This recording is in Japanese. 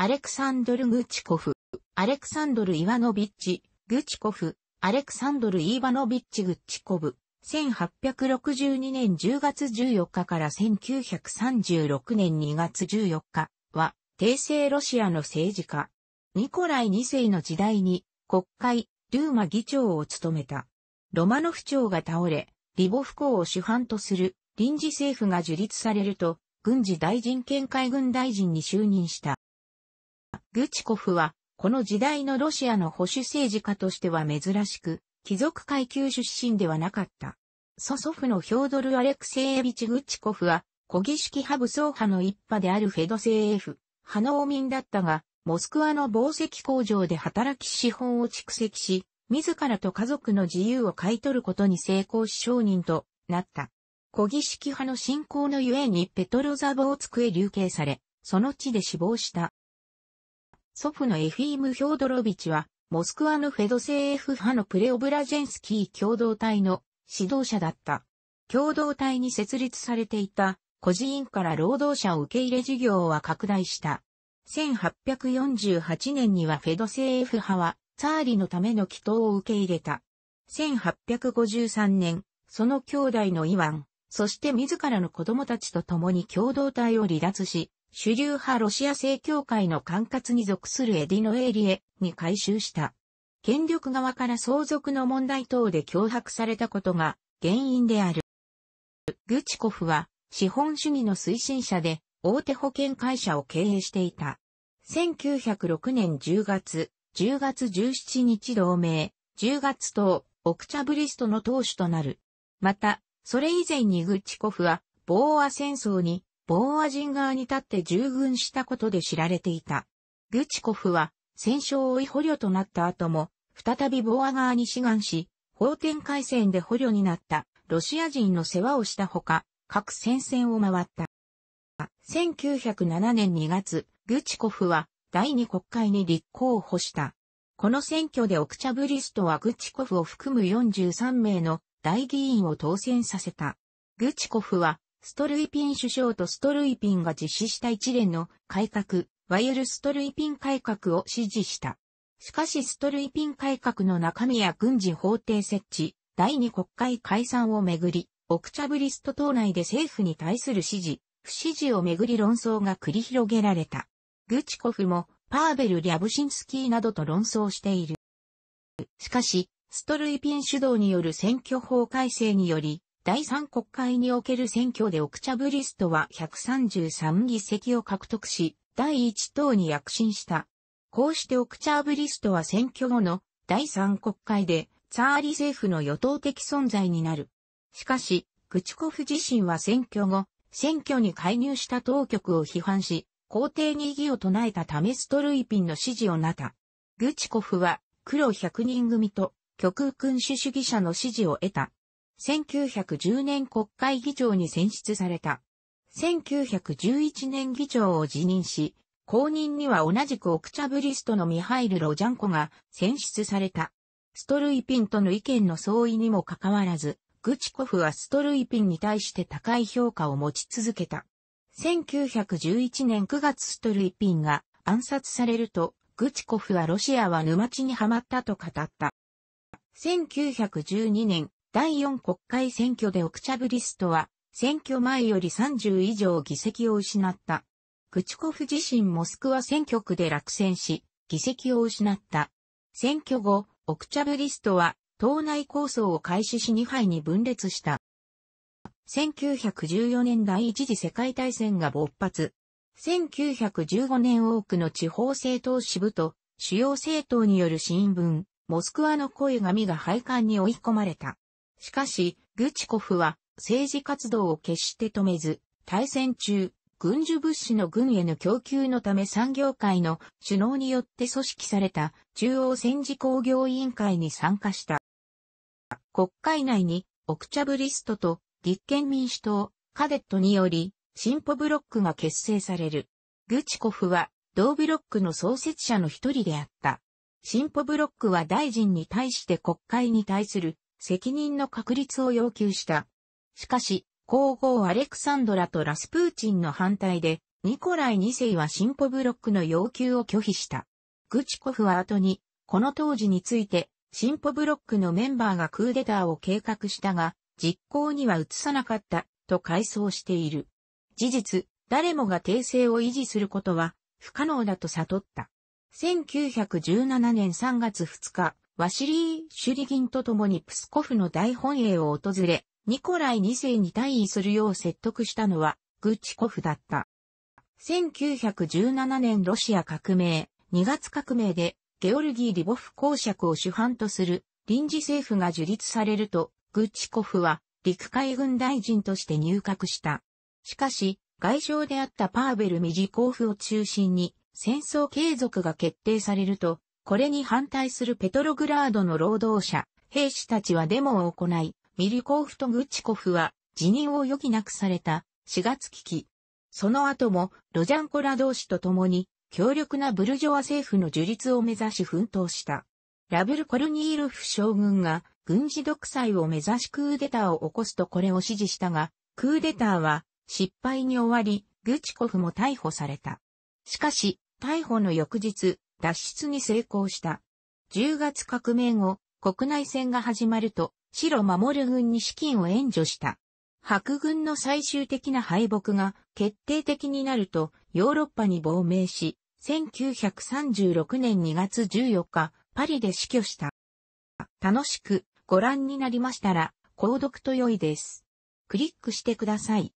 アレクサンドル・グチコフ、アレクサンドル・イワノビッチ、グチコフ、アレクサンドル・イーバノビッチ・グチコブ、1862年10月14日から1936年2月14日は、帝政ロシアの政治家、ニコライ2世の時代に国会、ドゥーマ議長を務めた。ロマノフ朝が倒れ、リボフ公を主犯とする臨時政府が樹立されると、軍事大臣兼海軍大臣に就任した。グチコフは、この時代のロシアの保守政治家としては珍しく、貴族階級出身ではなかった。祖祖父のヒョードル・アレクセイエビチ・グチコフは、古儀式派武装派の一派であるフェドセーフ、派農民だったが、モスクワの紡績工場で働き資本を蓄積し、自らと家族の自由を買い取ることに成功し商人となった。古儀式派の信仰のゆえにペトロザボーツクへ流刑され、その地で死亡した。祖父のエフィーム・ヒョードロビチは、モスクワのフェドセ府エフ派のプレオブラジェンスキー共同体の指導者だった。共同体に設立されていた、孤児院から労働者を受け入れ事業は拡大した。1848年にはフェドセ府エフ派は、ツァーリのための祈祷を受け入れた。1853年、その兄弟のイワン、そして自らの子供たちと共に共同体を離脱し、主流派ロシア正教会の管轄に属するエディノエーリエに改修した。権力側から相続の問題等で脅迫されたことが原因である。グチコフは資本主義の推進者で大手保険会社を経営していた。1906年10月、10月17日同盟、10月等、オクチャブリストの党首となる。また、それ以前にグチコフは、ボーア戦争にボーア人側に立って従軍したことで知られていた。グチコフは戦勝追い捕虜となった後も、再びボーア側に志願し、法典海戦で捕虜になったロシア人の世話をしたほか、各戦線を回った。1907年2月、グチコフは第二国会に立候補した。この選挙でオクチャブリストはグチコフを含む43名の大議員を当選させた。グチコフはストルイピン首相とストルイピンが実施した一連の改革、ワイエルストルイピン改革を支持した。しかしストルイピン改革の中身や軍事法廷設置、第二国会解散をめぐり、オクチャブリスト党内で政府に対する支持、不支持をめぐり論争が繰り広げられた。グチコフも、パーベル・リャブシンスキーなどと論争している。しかし、ストルイピン主導による選挙法改正により、第3国会における選挙でオクチャブリストは133議席を獲得し、第1党に躍進した。こうしてオクチャブリストは選挙後の第3国会でツァーリ政府の与党的存在になる。しかし、グチコフ自身は選挙後、選挙に介入した当局を批判し、皇帝に異議を唱えたためストルイピンの支持をなた。グチコフは黒100人組と極右君主主義者の支持を得た。1910年国会議長に選出された。1911年議長を辞任し、後任には同じくオクチャブリストのミハイル・ロジャンコが選出された。ストルイピンとの意見の相違にもかかわらず、グチコフはストルイピンに対して高い評価を持ち続けた。1911年9月ストルイピンが暗殺されると、グチコフはロシアは沼地にはまったと語った。1912年、第4国会選挙でオクチャブリストは、選挙前より30以上議席を失った。グチコフ自身モスクワ選挙区で落選し、議席を失った。選挙後、オクチャブリストは、党内構想を開始し2敗に分裂した。1914年第一次世界大戦が勃発。1915年多くの地方政党支部と主要政党による新聞、モスクワの声紙が廃刊に追い込まれた。しかし、グチコフは政治活動を決して止めず、対戦中、軍需物資の軍への供給のため産業界の首脳によって組織された中央戦時工業委員会に参加した。国会内にオクチャブリストと立憲民主党、カデットにより、進歩ブロックが結成される。グチコフは同ブロックの創設者の一人であった。進歩ブロックは大臣に対して国会に対する責任の確立を要求した。しかし、皇后アレクサンドラとラスプーチンの反対で、ニコライ2世はシンポブロックの要求を拒否した。グチコフは後に、この当時について、シンポブロックのメンバーがクーデターを計画したが、実行には移さなかった、と回想している。事実、誰もが訂正を維持することは不可能だと悟った。1917年3月2日、ワシリー・シュリギンと共にプスコフの大本営を訪れ、ニコライ2世に退位するよう説得したのは、グチコフだった。1917年ロシア革命、2月革命で、ゲオルギー・リボフ公爵を主犯とする臨時政府が樹立されると、グチコフは陸海軍大臣として入閣した。しかし、外相であったパーベル・ミジコーフを中心に戦争継続が決定されると、これに反対するペトログラードの労働者、兵士たちはデモを行い、ミリコーフとグチコフは辞任を余儀なくされた4月危機。その後もロジャンコラ同士と共に強力なブルジョア政府の樹立を目指し奮闘した。ラブルコルニールフ将軍が軍事独裁を目指しクーデターを起こすとこれを支持したが、クーデターは失敗に終わり、グチコフも逮捕された。しかし、逮捕の翌日、脱出に成功した。10月革命後、国内戦が始まると、白守軍に資金を援助した。白軍の最終的な敗北が決定的になると、ヨーロッパに亡命し、1936年2月14日、パリで死去した。楽しくご覧になりましたら、購読と良いです。クリックしてください。